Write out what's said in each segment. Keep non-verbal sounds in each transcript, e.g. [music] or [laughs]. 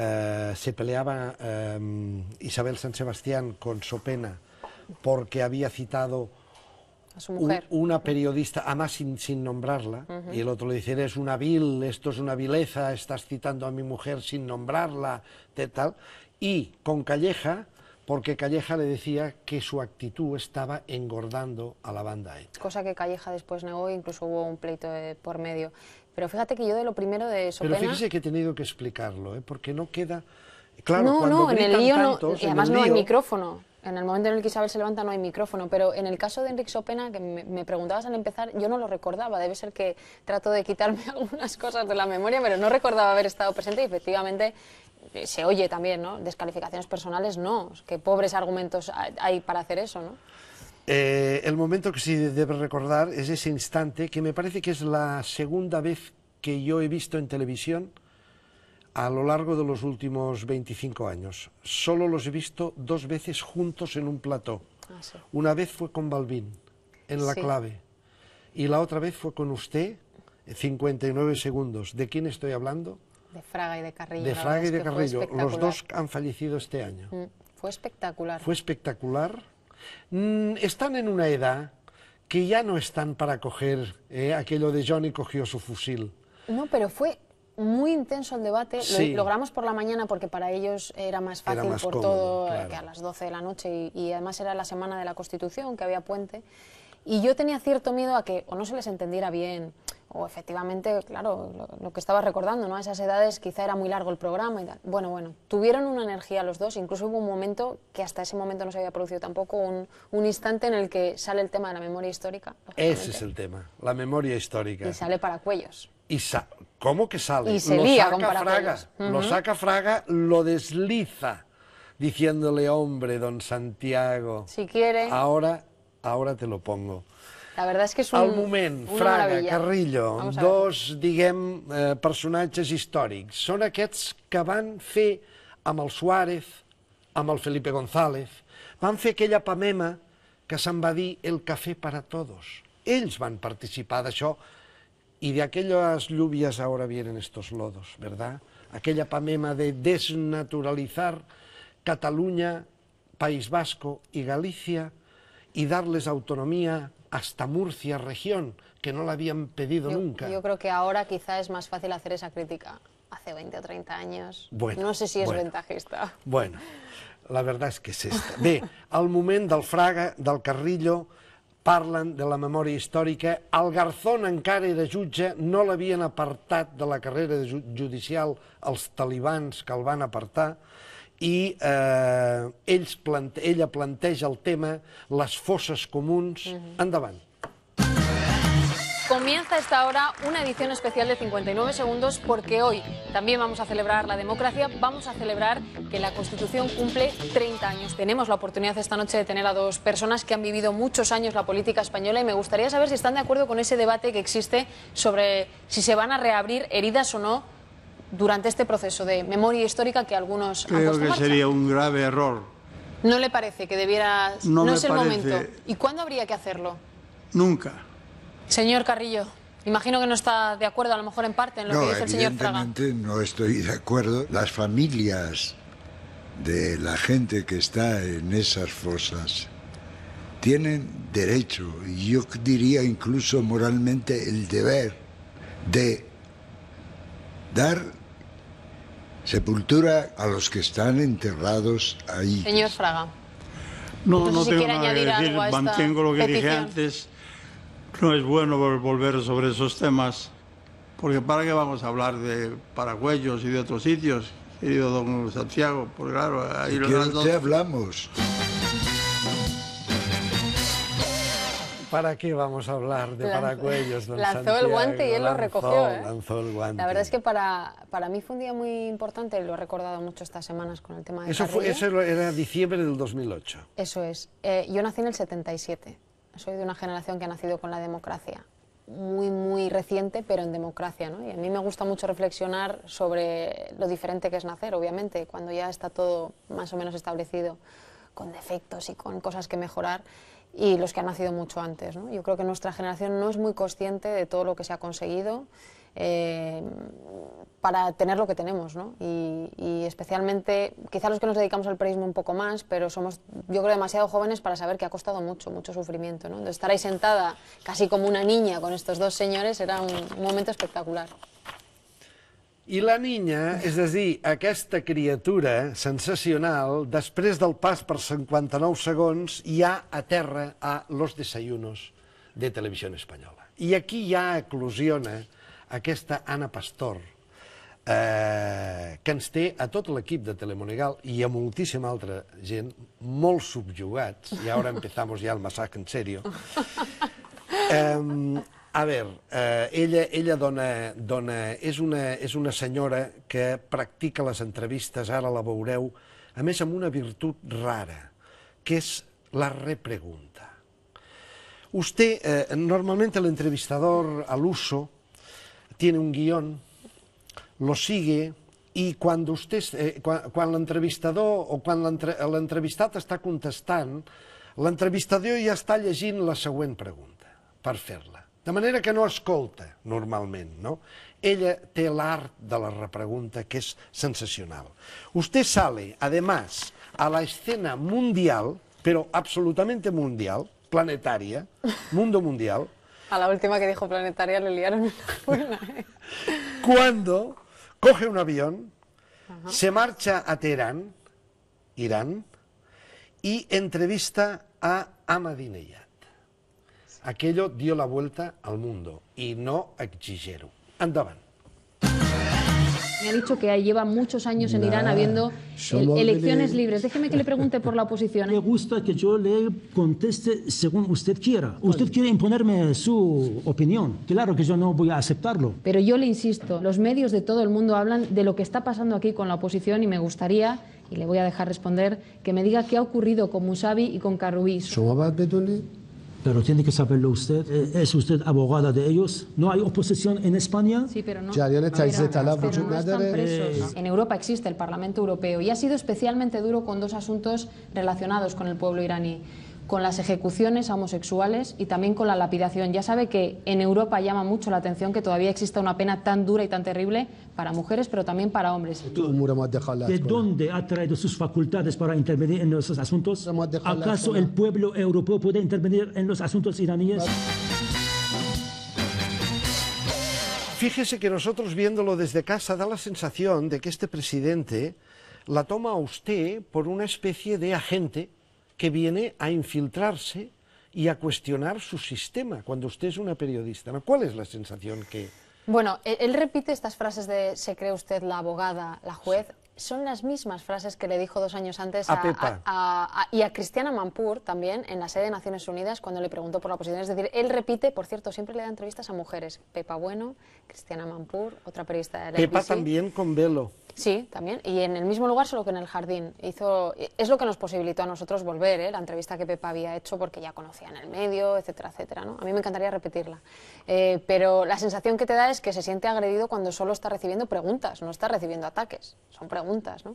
Eh, se peleaba eh, Isabel San Sebastián con Sopena porque había citado a su mujer. una periodista, además sin, sin nombrarla, y el otro le dice, eres una vil, esto es una vileza, estás citando a mi mujer sin nombrarla, tal, y con Calleja porque Calleja le decía que su actitud estaba engordando a la banda ETA. Cosa que Calleja después negó, incluso hubo un pleito por medio. Pero fíjate que yo de lo primero de Sopena... Pero fíjese que he tenido que explicarlo, ¿eh? porque no queda... Claro, no, cuando no, en el lío no, y además no hay micrófono. En el momento en el que Isabel se levanta no hay micrófono, pero en el caso de Enrique Sopena, que me, me, preguntabas al empezar, yo no lo recordaba. Debe ser que trato de quitarme [laughs] algunas cosas de la memoria, pero no recordaba haber estado presente y efectivamente se oye también, ¿no? Descalificaciones personales, no. Qué pobres argumentos hay para hacer eso, ¿no? Eh, el momento que sí debe recordar es ese instante, que me parece que es la segunda vez que yo he visto en televisión a lo largo de los últimos 25 años. Solo los he visto dos veces juntos en un plató. Ah, Una vez fue con Balbín, en La Clave, y la otra vez fue con usted, 59 segundos. ¿De quién estoy hablando? De Fraga y de Carrillo. De Fraga y de Carrillo. Los dos han fallecido este año. Mm, fue espectacular. Fue espectacular. Mm, están en una edad que ya no están para coger eh, aquello de Johnny cogió su fusil. No, pero fue muy intenso el debate. Lo logramos por la mañana porque para ellos era más fácil por todo que a las 12 de la noche y además era la semana de la Constitución, que había puente. Y yo tenía cierto miedo a que o no se les entendiera bien o efectivamente, claro, lo, que estaba recordando, ¿no? A esas edades quizá era muy largo el programa y tal. Bueno, bueno, tuvieron una energía los dos, incluso hubo un momento que hasta ese momento no se había producido tampoco, un, instante en el que sale el tema de la memoria histórica. Ese es el tema, la memoria histórica. Y sale para cuellos. Y ¿Cómo que sale? Y se lo saca con Fraga, lo saca Fraga, lo desliza, diciéndole, hombre, don Santiago, si quiere, ahora, ahora te lo pongo. La verdad es que es un... El moment, Fraga, Carrillo, dos, diguem, eh, personatges històrics, són aquests que van fer amb el Suárez, amb el Felipe González, van fer aquella pamema que se'n va dir el cafè para todos. Ells van participar d'això i d'aquelles lluvies ara vienen estos lodos, ¿verdad? Aquella pamema de desnaturalizar Catalunya, País Vasco Galícia i dar-les autonomia hasta Murcia región, que no la habían pedido yo, nunca. Yo creo que ahora quizá es más fácil hacer esa crítica. Hace 20 o 30 años. Bueno, no sé si es bueno, ventajista. Bueno, la verdad és que és esta. Bé, al moment del Fraga, del Carrillo, parlen de la memòria històrica. El Garzón encara era jutge, no l'havien apartat de la carrera judicial els talibans que el van apartar. Y eh, ella el tema las fosas comunes. andaban Comienza esta hora una edición especial de 59 segundos porque hoy también vamos a celebrar la democracia, vamos a celebrar que la Constitución cumple 30 años. Tenemos la oportunidad esta noche de tener a dos personas que han vivido muchos años la política española y me gustaría saber si están de acuerdo con ese debate que existe sobre si se van a reabrir heridas o no durante este proceso de memoria histórica que algunos Creo que sería un grave error. ¿No le parece que debiera... No, es el momento. ¿Y cuándo habría que hacerlo? Nunca. Señor Carrillo, imagino que no está de acuerdo a lo mejor en parte en lo que dice el señor Fraga. No estoy de acuerdo. Las familias de la gente que está en esas fosas tienen derecho, y yo diría incluso moralmente el deber de dar sepultura a los que están enterrados ahí. Señor Fraga. No, no tengo nada que decir, mantengo lo que dije antes. No es bueno volver sobre esos temas, porque ¿para qué vamos a hablar de paraguayos y de otros sitios, querido don Santiago? Porque claro, ahí lo que hablamos. ¿Para qué vamos a hablar de paracuellos? lanzó el guante y él lo recogió. ¿eh? La verdad es que para, para mí fue un día muy importante, lo he recordado mucho estas semanas con el tema de eso fue, Eso era diciembre del 2008. Eso es. Eh, yo nací en el 77. Soy de una generación que ha nacido con la democracia. Muy, muy reciente, pero en democracia. ¿no? Y a mí me gusta mucho reflexionar sobre lo diferente que es nacer, obviamente, cuando ya está todo más o menos establecido, con defectos y con cosas que mejorar y los que han nacido mucho antes. Yo creo que nuestra generación no es muy consciente de todo lo que se ha conseguido eh, para tener lo que tenemos. Y, especialmente, quizá los que nos dedicamos al periodismo un poco más, pero somos, yo creo, demasiado jóvenes para saber que ha costado mucho, mucho sufrimiento. ¿no? estar ahí sentada casi como una niña con estos dos señores era un momento espectacular. I la niña, és a dir, aquesta criatura sensacional, després del pas per 59 segons, ja aterra a Los Desayunos de Televisió Espanyola. I aquí ja eclosiona aquesta Anna Pastor, eh, que ens té a tot l'equip de Telemonegal i a moltíssima altra gent, molt subjugats, i ara empezamos ja el massacre en serio, [laughs] eh, a veure, eh, ella, ella dona, dona, és, una, és una senyora que practica les entrevistes, ara la veureu, a més amb una virtut rara, que és la repregunta. Usted, eh, normalment l'entrevistador a l'uso, tiene un guión, lo sigue i quan, usted, eh, quan, quan l'entrevistador o quan l'entrevistat està contestant, l'entrevistador ja està llegint la següent pregunta per fer-la. De manera que no escolta, normalment, no? Ella té l'art de la repregunta que és sensacional. Usted sale, además, a la escena mundial, però absolutamente mundial, planetària, [laughs] mundo mundial. A la última que dijo planetaria le liaron una buena, ¿eh? [laughs] Cuando coge un avión, Ajá. se marcha a Teherán, Irán, y entrevista a Ahmadinejad. Aquello dio la vuelta al mundo y no a Andaban. Me ha dicho que lleva muchos años en Irán habiendo elecciones libres. Déjeme que le pregunte por la oposición. ¿eh? Me gusta que yo le conteste según usted quiera. Usted quiere imponerme su opinión. Claro que yo no voy a aceptarlo. Pero yo le insisto, los medios de todo el mundo hablan de lo que está pasando aquí con la oposición y me gustaría, y le voy a dejar responder, que me diga qué ha ocurrido con Musavi y con Karoubi pero tiene que saberlo usted. Eh, ¿Es usted abogada de ellos? ¿No hay oposición en España? Sí, pero no. En Europa existe el Parlamento Europeo y ha sido especialmente duro con dos asuntos relacionados con el pueblo iraní con las ejecuciones homosexuales y también con la lapidación. Ya sabe que en Europa llama mucho la atención que todavía exista una pena tan dura y tan terrible para mujeres, pero también para hombres. ¿De dónde ha traído sus facultades para intervenir en esos asuntos? ¿Acaso el pueblo europeo puede intervenir en los asuntos iraníes? Fíjese que nosotros viéndolo desde casa da la sensación de que este presidente la toma a usted por una especie de agente que viene a infiltrarse y a cuestionar su sistema cuando usted es una periodista. ¿Cuál es la sensación que...? Bueno, e-, él, repite estas frases de se cree usted la abogada, la juez. Son las mismas frases que le dijo dos años antes a, Pepa. y a Cristiana Mampur también en la sede de Naciones Unidas cuando le preguntó por la oposición. Es decir, él repite, por cierto, siempre le da entrevistas a mujeres. Pepa Bueno, Cristiana Mampur, otra periodista de la Pepa también con velo. Sí, también. Y en el mismo lugar, solo que en el jardín. Hizo, es lo que nos posibilitó a nosotros volver, ¿eh? la entrevista que Pepa había hecho, porque ya conocía en el medio, etcétera, etcétera. ¿no? A mí me encantaría repetirla. Eh, pero la sensación que te da es que se siente agredido cuando solo está recibiendo preguntas, no está recibiendo ataques. Son preguntas, ¿no?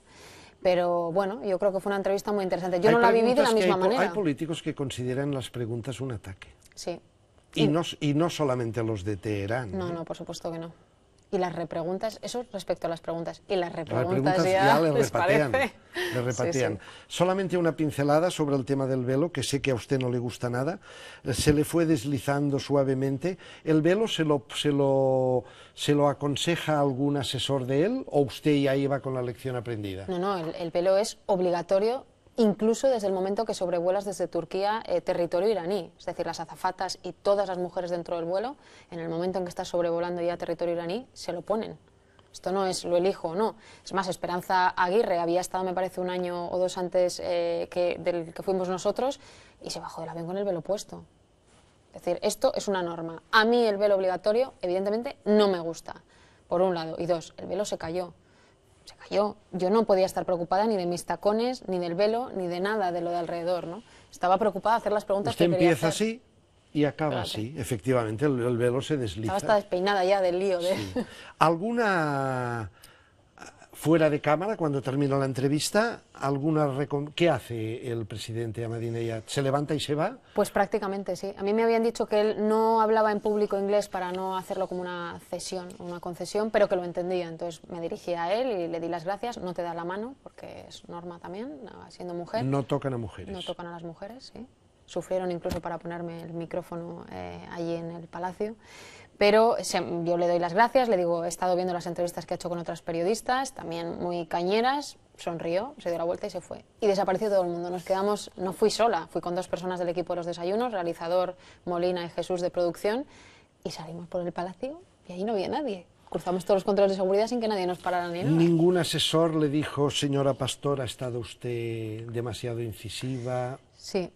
Pero bueno, yo creo que fue una entrevista muy interesante. Yo no la viví de la misma manera. Hay políticos que consideran las preguntas un ataque. Sí. Y, no, y no solamente los de Teherán. no, ¿eh? no por supuesto que no y las repreguntas, eso respecto a las preguntas, y las repreguntas, ya, le [laughs] repatean. Solamente una pincelada sobre el tema del velo, que sé que a usted no le gusta nada, se le fue deslizando suavemente. ¿El velo se lo, se lo, se lo aconseja algún asesor de él o usted ya iba con la lección aprendida? No, no, el, el velo es obligatorio incluso desde el momento que sobrevuelas desde Turquía eh, territorio iraní. Es decir, las azafatas y todas las mujeres dentro del vuelo, en el momento en que estás sobrevolando ya territorio iraní, se lo ponen. Esto no es lo elijo o no. Es más, Esperanza Aguirre había estado, me parece, un año o dos antes eh, que, del que fuimos nosotros y se bajó del avión con el velo puesto. Es decir, esto es una norma. A mí el velo obligatorio, evidentemente, no me gusta, por un lado. Y dos, el velo se cayó se cayó. Yo no podía estar preocupada ni de mis tacones, ni del velo, ni de nada de lo de alrededor, ¿no? Estaba preocupada de hacer las preguntas que quería empieza así y acaba así. Efectivamente, el, velo se desliza. Estaba hasta despeinada ya del lío. De... ¿Alguna Fuera de cámara, cuando termino la entrevista, alguna ¿qué hace el presidente Ahmadinejad? ¿Se levanta y se va? Pues prácticamente sí. A mí me habían dicho que él no hablaba en público inglés para no hacerlo como una cesión, una concesión, pero que lo entendía. Entonces me dirigí a él y le di las gracias. No te da la mano, porque es norma también, siendo mujer. No tocan a mujeres. No tocan a las mujeres, sí. Sufrieron incluso para ponerme el micrófono eh, allí en el palacio pero yo le doy las gracias, le digo, he estado viendo las entrevistas que ha hecho con otras periodistas, también muy cañeras, sonrió, se dio la vuelta y se fue. Y desapareció todo el mundo, nos quedamos, no fui sola, fui con dos personas del equipo de los desayunos, realizador Molina y Jesús de producción, y salimos por el palacio y ahí no había nadie. Cruzamos todos los controles de seguridad sin que nadie nos parara ni nada. Ningún asesor le dijo, señora Pastora, ha estado usted demasiado incisiva. Sí,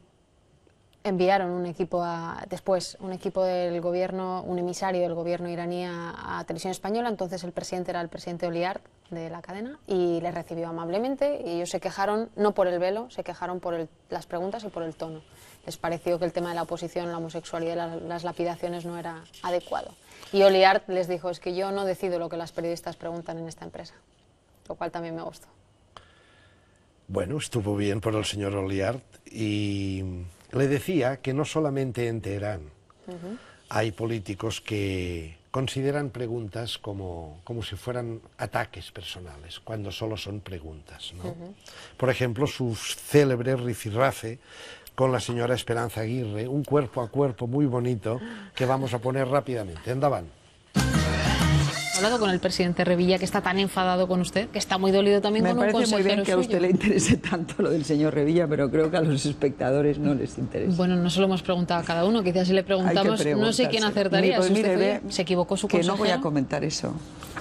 enviaron un equipo a, después un equipo del gobierno, un emisario del gobierno iraní a, televisión española, entonces el presidente era el presidente Oliart de la cadena y le recibió amablemente y ellos se quejaron no por el velo, se quejaron por las preguntas y por el tono. Les pareció que el tema de la oposición, la homosexualidad, las lapidaciones no era adecuado. Y Oliart les dijo, es que yo no decido lo que las periodistas preguntan en esta empresa, lo cual también me gustó. Bueno, estuvo bien por el señor Oliart y le decía que no solamente en Teherán hay políticos que consideran preguntas como, como si fueran ataques personales, cuando solo son preguntas. Por ejemplo, su célebre rifirrafe con la señora Esperanza Aguirre, un cuerpo a cuerpo muy bonito que vamos a poner rápidamente. Andaban hablado con el presidente Revilla, que está tan enfadado con usted, que está muy dolido también Me con un consejero Me parece muy bien que a usted le interese tanto lo del señor Revilla, pero creo que a los espectadores no les interesa. Bueno, no se hemos preguntado a cada uno. Quizás si le preguntamos, no sé quién acertaría. Pues si se equivocó su que Que no voy a comentar eso,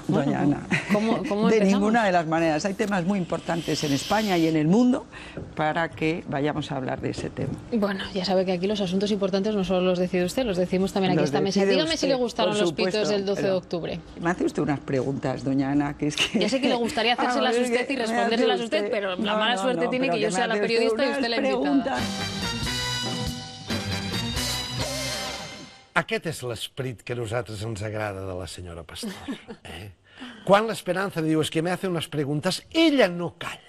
doña pues, Ana. ¿cómo, cómo de ninguna de las maneras. Hay temas muy importantes en España y en el mundo para que vayamos a hablar de ese tema. Bueno, ya sabe que aquí los asuntos importantes no solo los decide usted, los decimos también aquí esta mesa. Dígame si le gustaron los pitos del 12 de octubre. Me hace usted unas preguntas, doña Ana, que es que... Ya sé que le gustaría [laughs] ah, hacérselas a usted y respondérselas usted, usted, pero la no, mala no, suerte no, tiene que, yo sea la periodista y usted la invitada. Aquest és l'esperit que a nosaltres ens agrada de la senyora Pastor. Eh? Quan l'Esperanza diu, es que me hace unas preguntas, ella no calla.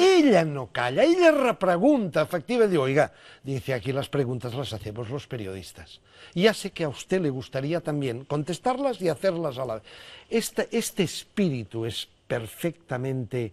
Ella no calla, ella repregunta, y digo, oiga, dice, aquí las preguntas las hacemos los periodistas. Ya sé que a usted le gustaría también contestarlas y hacerlas a la vez. Este, espíritu es perfectamente,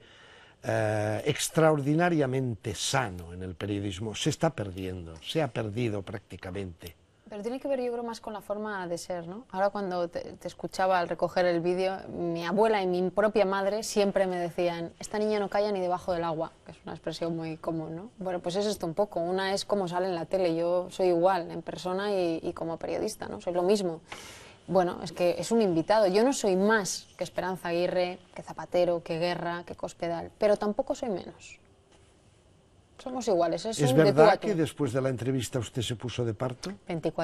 eh, extraordinariamente sano en el periodismo. Se está perdiendo, se ha perdido prácticamente. Pero tiene que ver, yo creo, más con la forma de ser, ¿no? Ahora cuando te, escuchaba al recoger el vídeo, mi abuela y mi propia madre siempre me decían, esta niña no calla ni debajo del agua, que es una expresión muy común, ¿no? Bueno, pues es esto un poco. Una es como sale en la tele, yo soy igual en persona y, como periodista, ¿no? Soy lo mismo. Bueno, es que es un invitado. Yo no soy más que Esperanza Aguirre, que Zapatero, que Guerra, que Cospedal, pero tampoco soy menos. Somos iguales. Es, ¿Es verdad que después de la entrevista usted se puso de parto? 24.